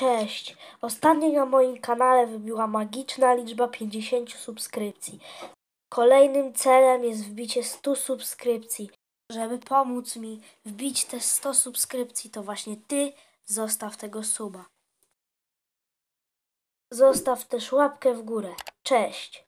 Cześć! Ostatnio na moim kanale wybiła magiczna liczba 50 subskrypcji. Kolejnym celem jest wbicie 100 subskrypcji. Żeby pomóc mi wbić te 100 subskrypcji, to właśnie Ty zostaw tego suba. Zostaw też łapkę w górę. Cześć!